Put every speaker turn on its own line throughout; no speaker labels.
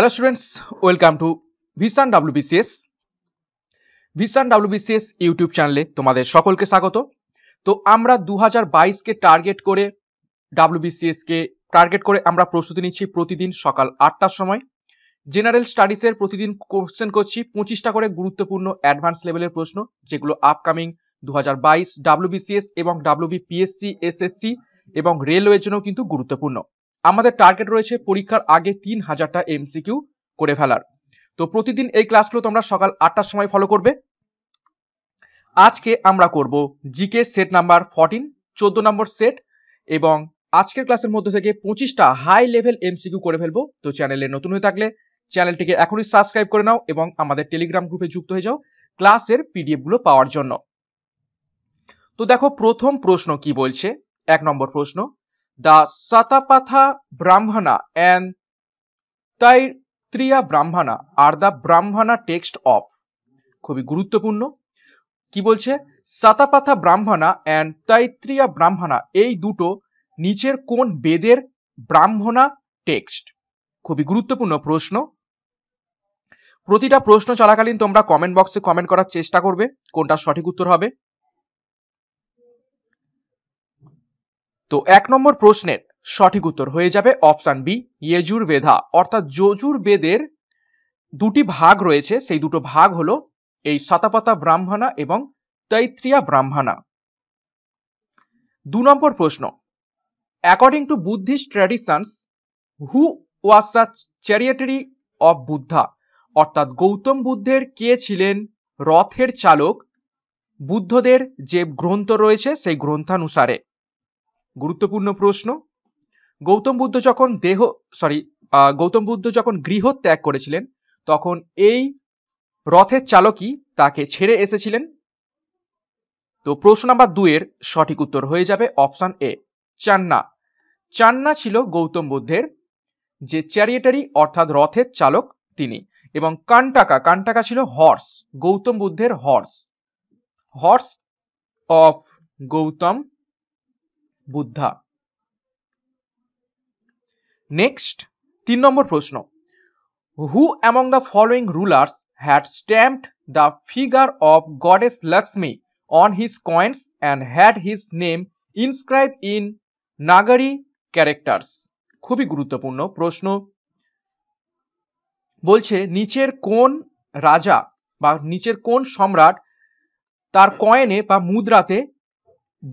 hello students welcome to Vision WBCS Vision WBCS YouTube চ্যানেলে তোমাদের সকলকে স্বাগত তো আমরা দু হাজার বাইশকে টার্গেট করে ডাব্লিউবিসিএসকে টার্গেট করে আমরা প্রস্তুতি নিচ্ছি প্রতিদিন সকাল আটটার সময় জেনারেল স্টাডিসের প্রতিদিন কোশ্চেন করছি পঁচিশটা করে গুরুত্বপূর্ণ অ্যাডভান্স লেভেলের প্রশ্ন যেগুলো আপকামিং দু হাজার বাইশ ডাব্লুবিসিএস এবং ডাব্লুবি ডাব্লিউবিপিএসসি এসএসসি এবং রেলওয়ের জন্য কিন্তু গুরুত্বপূর্ণ আমাদের টার্গেট রয়েছে পরীক্ষার আগে তিন হাজারটা এমসিকিউ করে ফেলার তো প্রতিদিন এই ক্লাসগুলো তোমরা সকাল আটটার সময় ফলো করবে আজকে আমরা করব জিকে সেট নাম্বার ফরটিন চোদ্দ নম্বর সেট এবং আজকের ক্লাসের মধ্যে থেকে পঁচিশটা হাই লেভেল এমসিকিউ করে ফেলবো তো চ্যানেলে নতুন হয়ে থাকলে চ্যানেলটিকে এখনই সাবস্ক্রাইব করে নাও এবং আমাদের টেলিগ্রাম গ্রুপে যুক্ত হয়ে যাও ক্লাসের পিডিএফগুলো পাওয়ার জন্য তো দেখো প্রথম প্রশ্ন কি বলছে এক নম্বর প্রশ্ন the Satapatha Brahmana and Taitriya Brahmana আর দ্য ব্রাহ্মণা টেক্সট অফ খুবই গুরুত্বপূর্ণ কি বলছে সাতাপাথা ব্রাহ্মণা অ্যান্ড তৈত্রিয়া ব্রাহ্মণা এই দুটো নিচের কোন বেদের ব্রাহ্মণা টেক্সট খুবই গুরুত্বপূর্ণ প্রশ্ন প্রতিটা প্রশ্ন চলাকালীন তোমরা কমেন্ট বক্সে কমেন্ট করার চেষ্টা করবে কোনটা সঠিক উত্তর হবে তো এক নম্বর প্রশ্নের সঠিক উত্তর হয়ে যাবে অপশান বি ইয়েজুর বেধা অর্থাৎ যজুর বেদের দুটি ভাগ রয়েছে সেই দুটো ভাগ হলো এই সাতাপাতা ব্রাহ্মণা এবং তৈত্রিয়া ব্রাহ্মণা দু নম্বর প্রশ্ন according to Buddhist traditions who was the charioteer of Buddha অর্থাৎ গৌতম বুদ্ধের কে ছিলেন রথের চালক বুদ্ধদের যে গ্রন্থ রয়েছে সেই গ্রন্থানুসারে গুরুত্বপূর্ণ প্রশ্ন গৌতম বুদ্ধ যখন দেহ সরি গৌতম বুদ্ধ যখন গৃহ ত্যাগ করেছিলেন তখন এই রথের চালকই তাকে ছেড়ে এসেছিলেন তো প্রশ্ন নাম্বার দুয়ের সঠিক উত্তর হয়ে যাবে অপশান এ চান্না চান্না ছিল গৌতম বুদ্ধের যে চ্যারিয়েটারি অর্থাৎ রথের চালক তিনি এবং কানটাকা কানটাকা ছিল হর্স গৌতম বুদ্ধের horse horse of Gautam Buddha next তিন নম্বর প্রশ্ন who among the following rulers had stamped the figure of goddess Lakshmi on his coins and had his name inscribe in Nagari characters খুবই গুরুত্বপূর্ণ প্রশ্ন বলছে নিচের কোন রাজা বা নিচের কোন সম্রাট তার কয়েনে বা মুদ্রাতে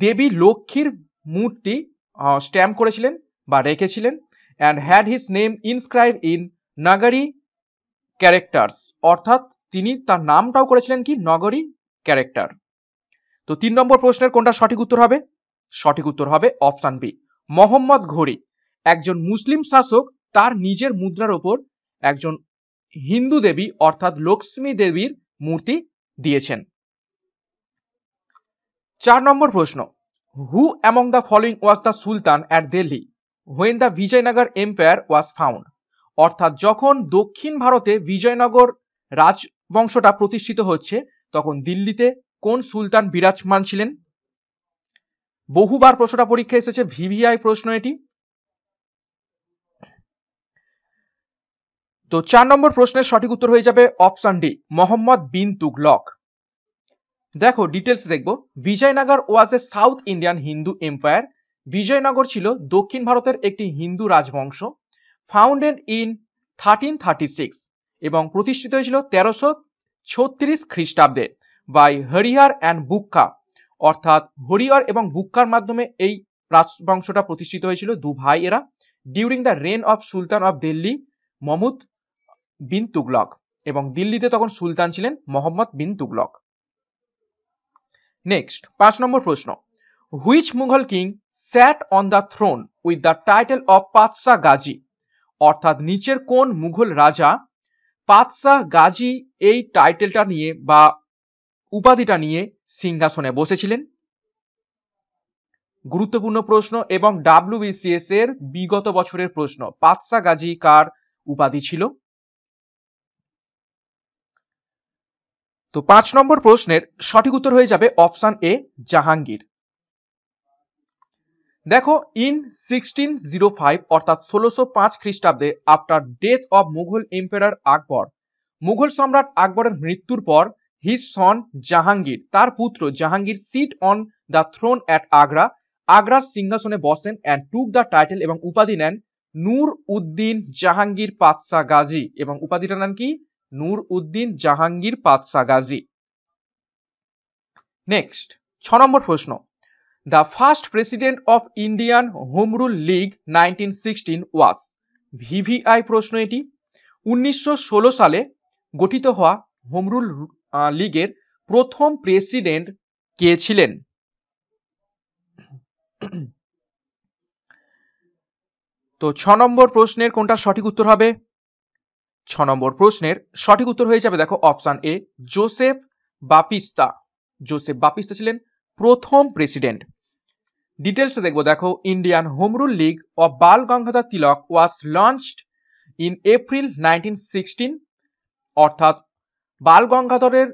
দেবী লক্ষ্মীর মূর্তি স্ট্যাম্প করেছিলেন বা রেখেছিলেন and had his name inscribe in Nagari characters অর্থাৎ তিনি তার নামটাও করেছিলেন কি নগরী ক্যারেক্টার তো তিন নম্বর প্রশ্নের কোনটা সঠিক উত্তর হবে সঠিক উত্তর হবে অপশান বি মোহাম্মদ ঘড়ি একজন মুসলিম শাসক তার নিজের মুদ্রার ওপর একজন হিন্দু দেবী অর্থাৎ লক্ষ্মী দেবীর মূর্তি দিয়েছেন চার নম্বর প্রশ্ন who among the following was the sultan at Delhi when the Vijayanagar empire was found অর্থাৎ যখন দক্ষিণ ভারতে বিজয়নগর রাজবংশটা প্রতিষ্ঠিত হচ্ছে তখন দিল্লিতে কোন সুলতান বিরাজমান ছিলেন বহুবার প্রশ্নটা পরীক্ষা এসেছে ভিভিআই প্রশ্ন এটি তো চার নম্বর প্রশ্নের সঠিক উত্তর হয়ে যাবে অপশন ডি মোহাম্মদ বিন তুগলক দেখো ডিটেলস দেখবো Vijayanagar was a South Indian Hindu empire Vijayanagar ছিল দক্ষিণ ভারতের একটি হিন্দু রাজবংশ founded in thirteen thirty six এবং প্রতিষ্ঠিত হয়েছিল তেরোশো ছত্রিশ খ্রিস্টাব্দে বাই হরিহার অ্যান্ড বুক্কা অর্থাৎ হরিহর এবং বুক্কার মাধ্যমে এই রাজবংশটা প্রতিষ্ঠিত হয়েছিল দু ভাই এরা during the reign of sultan of Delhi Mohammad bin Tughlaq এবং দিল্লিতে তখন সুলতান ছিলেন মোহাম্মদ বিন তুগলক নেক্সট পাঁচ নম্বর প্রশ্ন which Mughal king sat on the throne with the title of Padshah Ghazi অর্থাৎ নিচের কোন মুঘল রাজা পাতসা গাজী এই টাইটেলটা নিয়ে বা উপাধিটা নিয়ে সিংহাসনে বসেছিলেন গুরুত্বপূর্ণ প্রশ্ন এবং ডাব্লিউবিসিএস এর বিগত বছরের প্রশ্ন পাতসা গাজী কার উপাধি ছিল তো পাঁচ নম্বর প্রশ্নের সঠিক উত্তর হয়ে যাবে অপশান এ জাহাঙ্গীর দেখো ইন সিক্সটিন জিরো ফাইভ অর্থাৎ ষোলোশো পাঁচ খ্রিস্টাব্দে after death of Mughal emperor Akbar Mughal সম্রাট আকবরের মৃত্যুর পর হিজ সন জাহাঙ্গীর তার পুত্র Jahangir sit on the throne at Agra আগ্রার সিংহাসনে বসেন অ্যান্ড টুক দ্য টাইটেল এবং উপাধি নেন নূর উদ্দিন জাহাঙ্গীর পাতসা গাজী এবং উপাধিটা নেন কি নূর উদ্দিন জাহাঙ্গীর পাতসা গাজী নেক্সট ছ নম্বর প্রশ্ন the first president of Indian Home Rule League nineteen sixteen was VVI প্রশ্ন এটি উনিশশো সালে গঠিত হওয়া হোমরুল লীগের প্রথম প্রেসিডেন্ট কে ছিলেন তো ছ নম্বর প্রশ্নের কোনটা সঠিক উত্তর হবে ছ নম্বর প্রশ্নের সঠিক উত্তর হয়ে যাবে দেখো অপশান এ জোসেফ বাপিস্তা জোসেফ বাপিস্তা ছিলেন প্রথম প্রেসিডেন্ট ডিটেলসে দেখবো দেখো Indian Home Rule League of Bal Gangadhar Tilak was launched in April nineteen sixteen অর্থাৎ বাল গঙ্গাধরের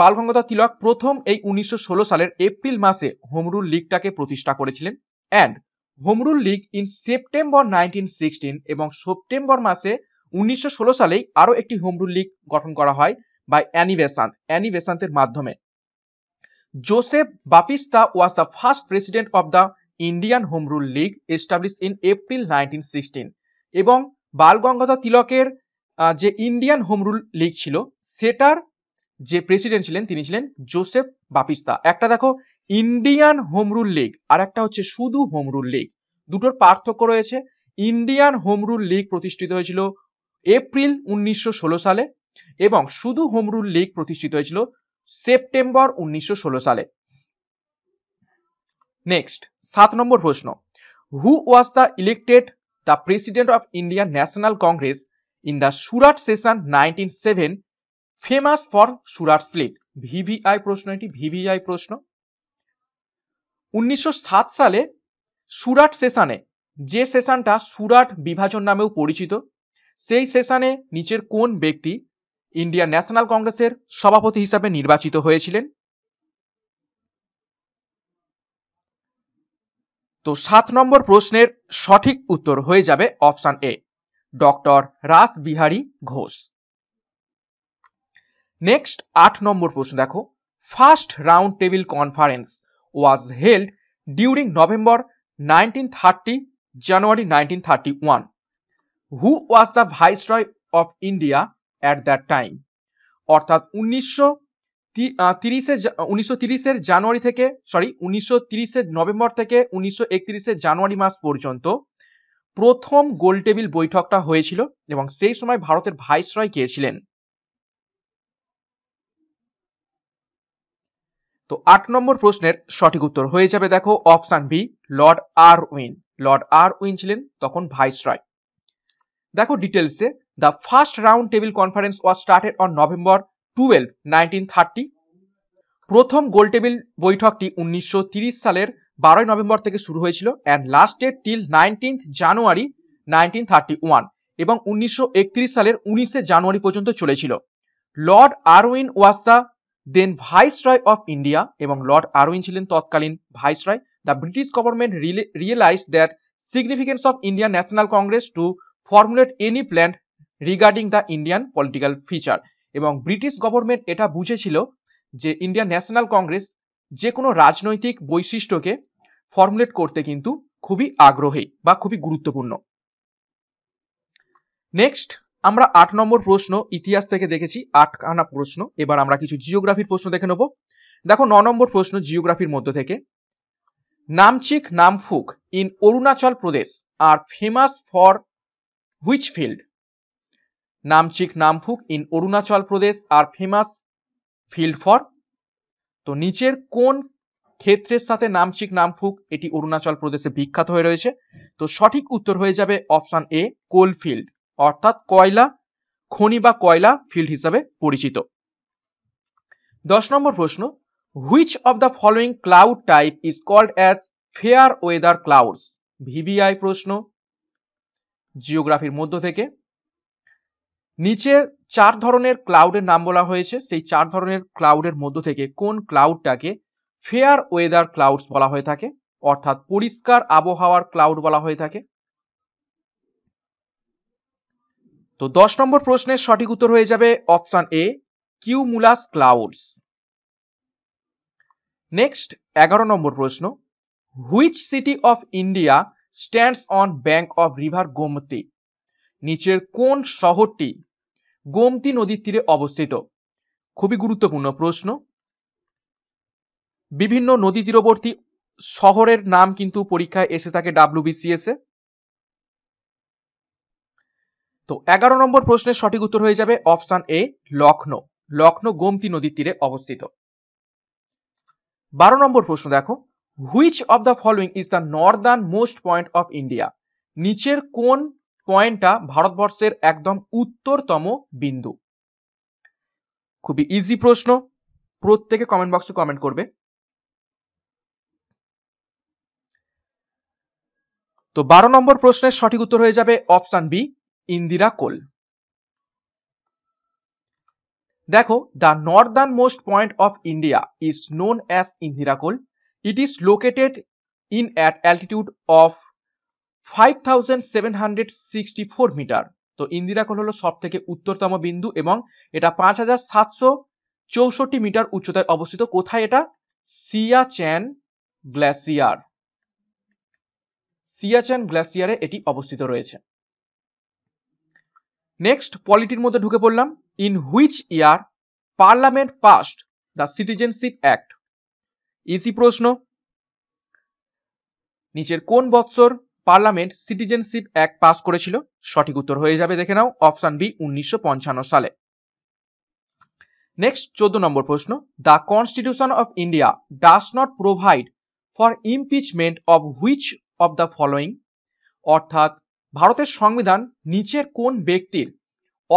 বাল গঙ্গাধর তিলক প্রথম এই উনিশশো সালের এপ্রিল মাসে হোমরুল লিগটাকে লীগটাকে প্রতিষ্ঠা করেছিলেন and Home Rule League in September nineteen sixteen এবং সেপ্টেম্বর মাসে উনিশশো সালেই আরও একটি হোমরুল লীগ গঠন করা হয় বাই অ্যানি বেসান্ত অ্যানি বেসান্তের মাধ্যমে Joseph Baptista was the first president of the Indian Home Rule League establish in April nineteen sixteen এবং বাল গঙ্গাধর তিলকের যে ইন্ডিয়ান হোমরুল লীগ ছিল সেটার যে প্রেসিডেন্ট ছিলেন তিনি ছিলেন জোসেফ বাপিস্তা একটা দেখো ইন্ডিয়ান হোমরুল লীগ আর একটা হচ্ছে শুধু হোমরুল লীগ দুটোর পার্থক্য রয়েছে ইন্ডিয়ান হোমরুল লীগ প্রতিষ্ঠিত হয়েছিল এপ্রিল উনিশশো সালে এবং শুধু হোমরুল লীগ প্রতিষ্ঠিত হয়েছিল সেপ্টেম্বর উনিশশো সালে নেক্সট সাত নম্বর প্রশ্ন who was the elected the president of Indian National Congress in the Surat session nineteen seven famous for Surat split VVI প্রশ্ন এটি ভিভিআই প্রশ্ন উনিশশো সালে সুরাট সেশানে যে সেশনটা সুরাট বিভাজন নামেও পরিচিত সেই সেশনে নিচের কোন ব্যক্তি ইন্ডিয়ান ন্যাশনাল কংগ্রেসের সভাপতি হিসাবে নির্বাচিত হয়েছিলেন তো সাত নম্বর প্রশ্নের সঠিক উত্তর হয়ে যাবে option A doctor Bihari Ghosh next আট নম্বর প্রশ্ন দেখো first round table conference was held during November nineteen thirty January nineteen thirty one who was the viceroy of India at that time অর্থাৎ উনিশশো তিরিশে তিরিশের জানুয়ারি থেকে সরি উনিশশো তিরিশের নভেম্বর থেকে উনিশশো একত্রিশের জানুয়ারি মাস পর্যন্ত প্রথম গোলটেবিল বৈঠকটা হয়েছিল এবং সেই সময় ভারতের ভাইসরয় কে তো আট নম্বর প্রশ্নের সঠিক উত্তর হয়ে যাবে দেখো option B Lord Irwin Lord Irwin ছিলেন তখন ভাইসরয় দেখো ডিটেলসে the first round table conference was started on November twelve nineteen thirty প্রথম গোলটেবিল বৈঠকটি উনিশশো সালের বারোই নভেম্বর থেকে শুরু হয়েছিল and date till nineteenth January nineteen thirty one এবং উনিশশো সালের উনিশে জানুয়ারি পর্যন্ত চলেছিল Lord Irwin was the then viceroy of India এবং লর্ড আরউইন ছিলেন তৎকালীন viceroy the British government realize that significance of Indian National Congress to formulate any plan regarding the Indian political feature এবং British government এটা বুঝেছিল যে Indian National Congress যে কোনো রাজনৈতিক বৈশিষ্ট্যকে ফর্মুলেট করতে কিন্তু খুবই আগ্রহী বা খুবই গুরুত্বপূর্ণ নেক্সট আমরা আট নম্বর প্রশ্ন ইতিহাস থেকে দেখেছি আটখানা প্রশ্ন এবার আমরা কিছু জিওগ্রাফির প্রশ্ন দেখে নেব দেখো ন নম্বর প্রশ্ন জিওগ্রাফির মধ্যে থেকে Namchik Namphuk in Arunachal Pradesh are famous for field Namchik Namphuk in Arunachal Pradesh are famous field for তো নিচের কোন ক্ষেত্রের সাথে নামচিক নামফুক এটি অরুণাচল প্রদেশে বিখ্যাত হয়ে রয়েছে তো সঠিক উত্তর হয়ে যাবে অপশন এ কোলফিল্ড অর্থাৎ কয়লা খনি বা কয়লা ফিল্ড হিসাবে পরিচিত দশ নম্বর প্রশ্ন which of the following cloud type is called as fair weather clouds VVI প্রশ্ন জিওগ্রাফির মধ্য থেকে নিচের চার ধরনের ক্লাউডের নাম বলা হয়েছে সেই চার ধরনের ক্লাউডের মধ্য থেকে কোন ক্লাউডটাকে ফেয়ার ওয়েদার ক্লাউডস বলা হয়ে থাকে অর্থাৎ পরিষ্কার আবহাওয়ার ক্লাউড বলা হয়ে থাকে তো দশ নম্বর প্রশ্নের সঠিক উত্তর হয়ে যাবে option A cumulus clouds next এগারো নম্বর প্রশ্ন which city of India stands on bank of river Gomti নিচের কোন শহরটি গোমতি নদীর তীরে অবস্থিত খুবই গুরুত্বপূর্ণ প্রশ্ন বিভিন্ন নদী তীরবর্তী শহরের নাম কিন্তু পরীক্ষায় এসে থাকে ডাব্লিউবিসিএস এ তো এগারো নম্বর প্রশ্নের সঠিক উত্তর হয়ে যাবে অপশান এ লখনৌ লক্ষ্ণৌ গোমতি নদীর তীরে অবস্থিত বারো নম্বর প্রশ্ন দেখো which of the following is the northern most point of India নিচের কোন পয়েন্টটা ভারতবর্ষের একদম উত্তরতম বিন্দু খুবই ইজি প্রশ্ন প্রত্যেকে কমেন্ট বক্সে কমেন্ট করবে তো বারো নম্বর প্রশ্নের সঠিক উত্তর হয়ে যাবে অপশান বি ইন্দিরা কোল দেখো the northern most point of India is known as Indira Col It is located in at altitude of 5764 metre তো ইন্দিরা কল হলো সব থেকে উত্তরতম বিন্দু এবং এটা পাঁচ হাজার সাতশো চৌষট্টি মিটার উচ্চতায় অবস্থিত কোথায় এটা সিয়াচেন গ্ল্যাসিয়ার সিয়াচেন গ্ল্যাসিয়ারে এটি অবস্থিত রয়েছে নেক্সট পলিটির মধ্যে ঢুকে পড়লাম in which year parliament passed the citizenship act ইসি প্রশ্ন নিচের কোন বৎসর পার্লামেন্ট সিটিজেনশিপ অ্যাক্ট পাস করেছিল সঠিক উত্তর হয়ে যাবে দেখে নাও অপশন বি উনিশশো সালে নেক্সট চোদ্দ নম্বর প্রশ্ন the constitution of India does not provide for impeachment of which of the following অর্থাৎ ভারতের সংবিধান নিচের কোন ব্যক্তির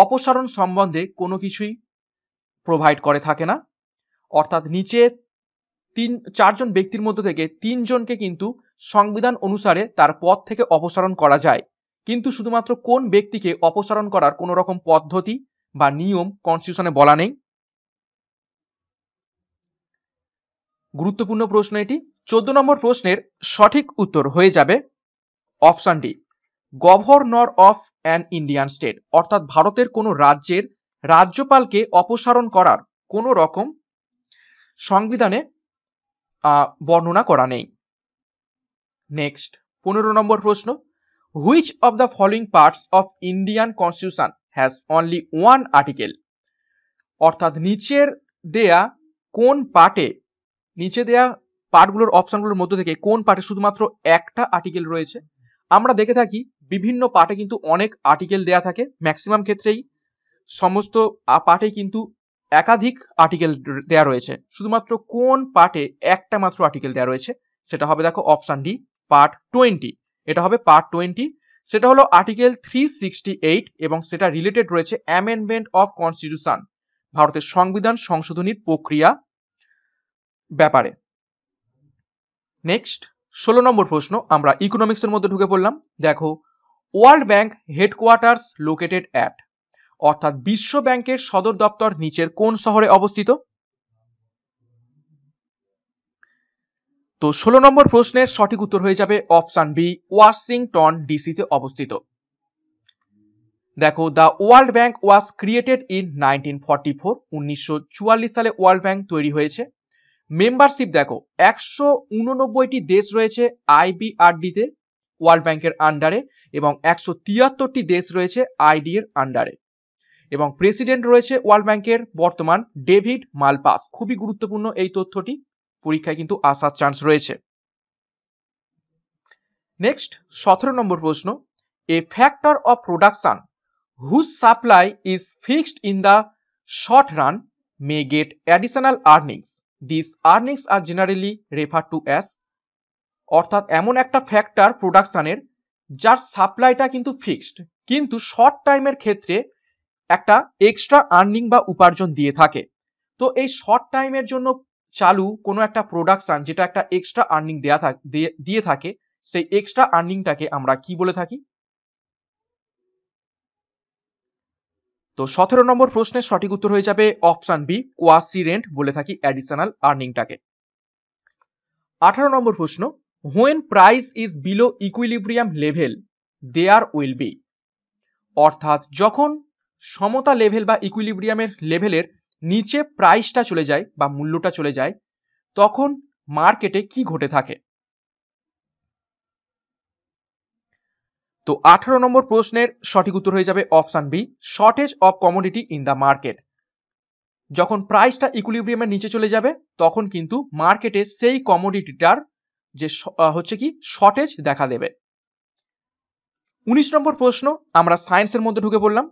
অপসারণ সম্বন্ধে কোনো কিছুই প্রোভাইড করে থাকে না অর্থাৎ নিচে তিন চারজন ব্যক্তির মধ্য থেকে তিনজনকে কিন্তু সংবিধান অনুসারে তার পদ থেকে অপসারণ করা যায় কিন্তু শুধুমাত্র কোন ব্যক্তিকে অপসারণ করার কোন রকম পদ্ধতি বা নিয়ম কনস্টিটিউশনে বলা নেই গুরুত্বপূর্ণ প্রশ্ন এটি চোদ্দ নম্বর প্রশ্নের সঠিক উত্তর হয়ে যাবে option D governor of an Indian state অর্থাৎ ভারতের কোনো রাজ্যের রাজ্যপালকে অপসারণ করার কোন রকম সংবিধানে বর্ণনা করা নেই নেক্সট পনেরো নম্বর প্রশ্ন which of the following parts of Indian constitution has only one article অর্থাৎ নিচের দেয়া কোন পার্টে নিচে দেয়া পার্টগুলোর অপশনগুলোর মধ্যে থেকে কোন পার্টে শুধুমাত্র একটা আর্টিকেল রয়েছে আমরা দেখে থাকি বিভিন্ন পার্টে কিন্তু অনেক আর্টিকেল দেয়া থাকে ম্যাক্সিমাম ক্ষেত্রেই সমস্ত পার্টে কিন্তু একাধিক আর্টিকেল দেয়া রয়েছে শুধুমাত্র কোন পার্টে একটা মাত্র আর্টিকেল দেয়া রয়েছে সেটা হবে দেখো অপশান ডি পার্ট টোয়েন্টি এটা হবে পার্ট টোয়েন্টি সেটা হলো আর্টিকেল থ্রি সিক্সটি এইট এবং সেটা রিলেটেড রয়েছে অ্যামেন্ডমেন্ট অফ কনস্টিটিউশন ভারতের সংবিধান সংশোধনীর প্রক্রিয়া ব্যাপারে নেক্সট ষোলো নম্বর প্রশ্ন আমরা ইকোনমিক্সের মধ্যে ঢুকে পড়লাম দেখো World Bank headquarters located at অর্থাৎ বিশ্ব ব্যাংকের সদর দপ্তর নিচের কোন শহরে অবস্থিত তো ষোলো নম্বর প্রশ্নের সঠিক উত্তর হয়ে যাবে অপশান বি ওয়াশিংটন ডিসিতে অবস্থিত দেখো the World Bank was created in nineteen forty four উনিশশো চুয়াল্লিশ সালে ওয়ার্ল্ড ব্যাংক তৈরি হয়েছে মেম্বারশিপ দেখো একশো উননব্বইটি দেশ রয়েছে আইবিআরডিতে ওয়ার্ল্ড ব্যাংকের আন্ডারে এবং একশো তিয়াত্তরটি দেশ রয়েছে আইডি এর আন্ডারে এবং প্রেসিডেন্ট রয়েছে ওয়ার্ল্ড ব্যাংকের বর্তমান ডেভিড মালপাস খুবই গুরুত্বপূর্ণ এই তথ্যটি পরীক্ষায় কিন্তু আসার চান্স রয়েছে নেক্সট সতেরো নম্বর প্রশ্ন a factor of production whose supply is fixed in the short run may get additional earnings this earnings are generally refer to as অর্থাৎ এমন একটা ফ্যাক্টর প্রোডাকশানের যার সাপ্লাইটা কিন্তু ফিক্সড কিন্তু শর্ট টাইমের ক্ষেত্রে একটা এক্সট্রা আর্নিং বা উপার্জন দিয়ে থাকে তো এই শর্ট টাইমের জন্য চালু কোনো একটা প্রোডাকশান যেটা একটা এক্সট্রা আর্নিং দেয়া থাকে দিয়ে থাকে সেই এক্সট্রা আর্নিংটাকে আমরা কি বলে থাকি তো সতেরো নম্বর প্রশ্নের সঠিক উত্তর হয়ে যাবে অপশান বি কোয়াসি রেন্ট বলে থাকি অ্যাডিশনাল আর্নিংটাকে আঠারো নম্বর প্রশ্ন when price is below equilibrium level there will be অর্থাৎ যখন সমতা লেভেল বা ইকুইলিব্রিয়ামের লেভেলের নিচে প্রাইসটা চলে যায় বা মূল্যটা চলে যায় তখন মার্কেটে কি ঘটে থাকে তো আঠারো নম্বর প্রশ্নের সঠিক উত্তর হয়ে যাবে option B shortage of commodity in the market যখন প্রাইসটা ইকুইলিব্রিয়ামের নিচে চলে যাবে তখন কিন্তু মার্কেটে সেই কমোডিটিটার যে হচ্ছে কি শর্টেজ দেখা দেবে উনিশ নম্বর প্রশ্ন আমরা সায়েন্সের মধ্যে ঢুকে পড়লাম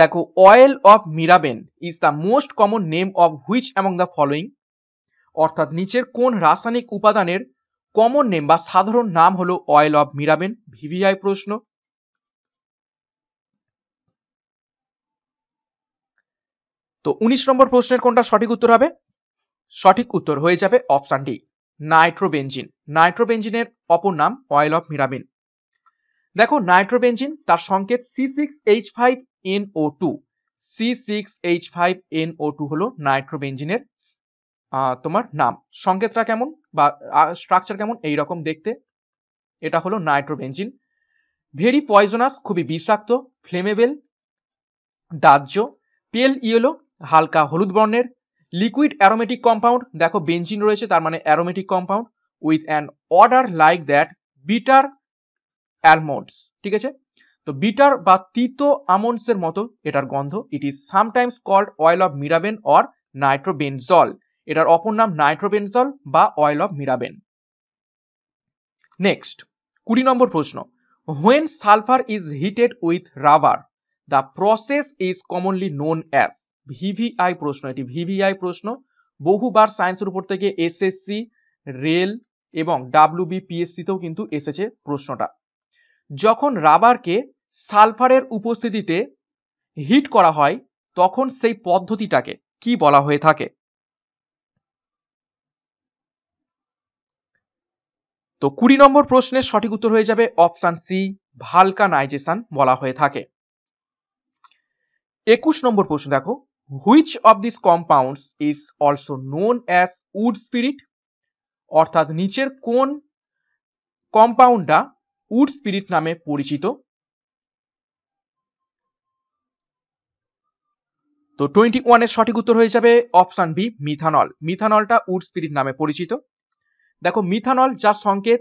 দেখো oil of mirbane is the most common name of which among the following অর্থাৎ নিচের কোন রাসায়নিক উপাদানের কমন নেম বা সাধারণ নাম হলো অয়েল অফ মিরাবেন ভিভিআই প্রশ্ন তো উনিশ নম্বর প্রশ্নের কোনটা সঠিক উত্তর হবে সঠিক উত্তর হয়ে যাবে অপশান ডি নাইট্রোবেঞ্জিন নাইট্রোবেঞ্জিনের অপর নাম অয়েল অফ মিরাবিন দেখো নাইট্রোবেঞ্জিন তার সংকেত C six H five NO two C six H five NO two হলো নাইট্রোবেনজিনের তোমার নাম সংকেতটা কেমন বা স্ট্রাকচার কেমন এই রকম দেখতে এটা হলো নাইট্রোবেনজিন ভেরি পয়জনাস খুবই বিষাক্ত ফ্লেমেবেল দাহ্য পেল ইয়েলো e হালকা হলুদ বর্ণের লিকুইড অ্যারোমেটিক কম্পাউন্ড দেখো বেঞ্জিন রয়েছে তার মানে aromatic compound with an odour like that bitter almonds ঠিক আছে তো বিটার বা তিতো আমন্ডসের মতো এটার গন্ধ it is sometimes called oil of mirbane or nitrobenzol এটার অপর নাম নাইট্রোবেনজল বা অয়েল অফ মিরাবেন নেক্সট কুড়ি নম্বর প্রশ্ন when sulphur is heated with rubber the process is commonly known as VVI প্রশ্ন এটি ভিভিআই প্রশ্ন বহুবার সায়েন্সের উপর থেকে এসএসসি রেল এবং ডাব্লিউবি তেও কিন্তু এসেছে প্রশ্নটা যখন রাবারকে সালফারের উপস্থিতিতে হিট করা হয় তখন সেই পদ্ধতিটাকে কি বলা হয়ে থাকে তো কুড়ি নম্বর প্রশ্নের সঠিক উত্তর হয়ে যাবে অপশান সি ভালকানাইজেশন বলা হয়ে থাকে একুশ নম্বর প্রশ্ন দেখো which of this compounds is also known as wood spirit অর্থাৎ নিচের কোন কম্পাউন্ডটা উড স্পিরিট নামে পরিচিত তো টোয়েন্টি ওয়ানের সঠিক উত্তর হয়ে যাবে অপশান বি মিথানল মিথানলটা উড স্পিরিট নামে পরিচিত দেখো মিথানল যার সংকেত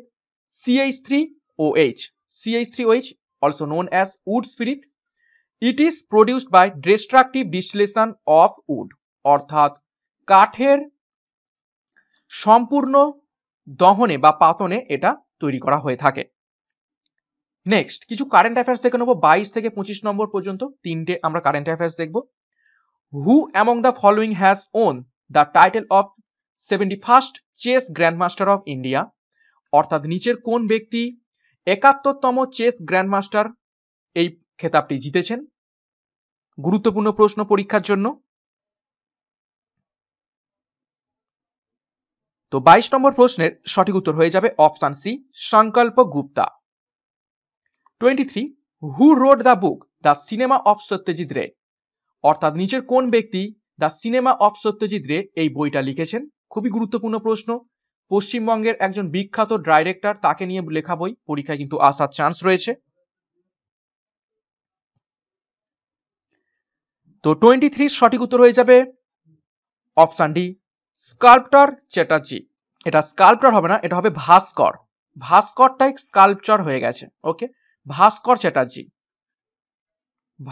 CH three O H CH three OH also known as wood spirit it is produced by destructive distillation of wood অর্থাৎ কাঠের সম্পূর্ণ দহনে বা পাতনে এটা তৈরি করা হয়ে থাকে নেক্সট কিছু কারেন্ট অ্যাফেয়ার্স দেখে নেবো বাইশ থেকে পঁচিশ নম্বর পর্যন্ত তিনটে আমরা কারেন্ট অ্যাফেয়ার্স দেখবো who among the following has won the title of seventy first chess grandmaster of India অর্থাৎ নিচের কোন ব্যক্তি একাত্তরতম চেস গ্র্যান্ডমাস্টার এই খেতাবটি জিতেছেন গুরুত্বপূর্ণ প্রশ্ন পরীক্ষার জন্য তো বাইশ নম্বর প্রশ্নের সঠিক উত্তর হয়ে যাবে option C Sankalp Gupta twenty three who wrote the book the cinema of Satyajit Ray অর্থাৎ নিচের কোন ব্যক্তি দ্য সিনেমা অফ সত্যজিৎ রে এই বইটা লিখেছেন খুবই গুরুত্বপূর্ণ প্রশ্ন পশ্চিমবঙ্গের একজন বিখ্যাত ডাইরেক্টর তাকে নিয়ে লেখা বই পরীক্ষায় কিন্তু আসার চান্স রয়েছে তো টোয়েন্টি থ্রি সঠিক উত্তর হয়ে যাবে অপশান ডি স্কাল্পটার চ্যাটার্জি এটা স্কাল্পটার হবে না এটা হবে ভাস্কর ভাস্করটাই স্কাল্পচার হয়ে গেছে ওকে ভাস্কর চ্যাটার্জি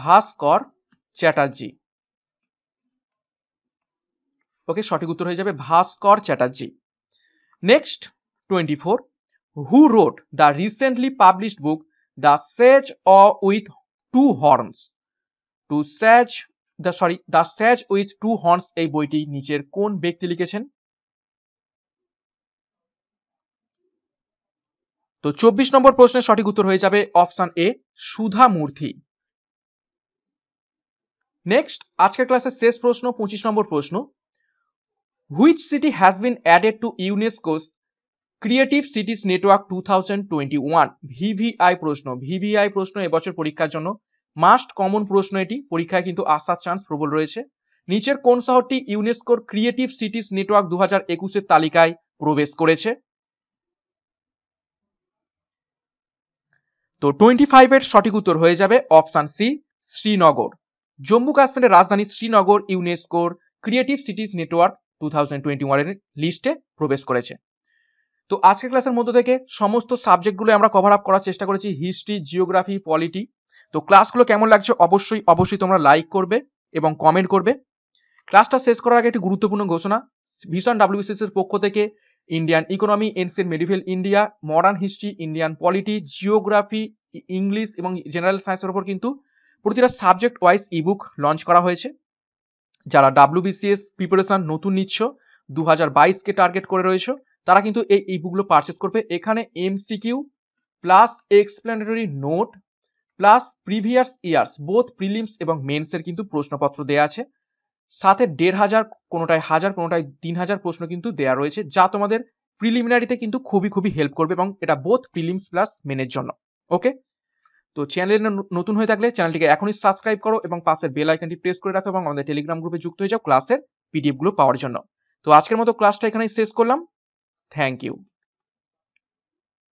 ভাস্কর চ্যাটার্জি ওকে সঠিক উত্তর হয়ে যাবে Bhaskar Chatterjee next twenty four who wrote the recently published book the sage uh with two horns to sage the sorry the sage with two horns এই বইটি নিচের কোন ব্যক্তি লিখেছেন তো চব্বিশ নম্বর প্রশ্নের সঠিক উত্তর হয়ে যাবে অপশন এ সুধা মূর্তি নেক্সট আজকের ক্লাসের শেষ প্রশ্ন পঁচিশ নম্বর প্রশ্ন which city has been added to UNESCO's creative cities network two thousand twenty one VVI প্রশ্ন ভিভিআই প্রশ্ন এবছর পরীক্ষার জন্য মাস্ট কমন প্রশ্ন এটি পরীক্ষায় কিন্তু আসার চান্স প্রবল রয়েছে নিচের কোন শহরটি ইউনেস্কোর ক্রিয়েটিভ সিটিজ নেটওয়ার্ক দু হাজার একুশের তালিকায় প্রবেশ করেছে তো টোয়েন্টি ফাইভের সঠিক উত্তর হয়ে যাবে অপশান সি শ্রীনগর জম্মু কাশ্মীরের রাজধানী শ্রীনগর ইউনেস্কোর creative cities network two thousand twenty ওয়ানের লিস্টে প্রবেশ করেছে তো আজকের ক্লাসের মধ্যে থেকে সমস্ত সাবজেক্টগুলো আমরা কভার আপ করার চেষ্টা করেছি হিস্ট্রি জিওগ্রাফি পলিটি তো ক্লাসগুলো কেমন লাগছে অবশ্যই অবশ্যই তোমরা লাইক করবে এবং কমেন্ট করবে ক্লাসটা শেষ করার আগে একটি গুরুত্বপূর্ণ ঘোষণা ভীষণ ডাব্লিউবিসিএস এর পক্ষ থেকে Indian economy ancient medieval India modern history Indian polity geography English এবং জেনারেল সায়েন্সের উপর কিন্তু প্রতিটা সাবজেক্ট ওয়াইজ ইবুক লঞ্চ করা হয়েছে যারা বিসিএস প্রিপারেশন নতুন নিচ্ছ দু হাজার বাইশকে টার্গেট করে রয়েছে তারা কিন্তু এই ইবুকগুলো পারচেস করবে এখানে MCQ plus explanatory note plus previous years both prelims এবং মেন্সের কিন্তু প্রশ্নপত্র দেয়া আছে সাথে দেড় হাজার কোনোটায় হাজার কোনোটায় তিন হাজার প্রশ্ন কিন্তু দেয়া রয়েছে যা তোমাদের প্রিলিমিনারিতে কিন্তু খুবই খুবই হেল্প করবে এবং এটা বোথ প্রিলিমস প্লাস মেনের জন্য ওকে তো চ্যানেলে নতুন হয়ে থাকলে চ্যানেলটিকে এখনই সাবস্ক্রাইব করো এবং পাশের বেল আইকনটি প্রেস করে রাখো এবং আমাদের টেলিগ্রাম গ্রুপে যুক্ত হয়ে যাও ক্লাসের পিডিএফগুলো পাওয়ার জন্য তো আজকের মতো ক্লাসটা এখানেই শেষ করলাম থ্যাংক ইউ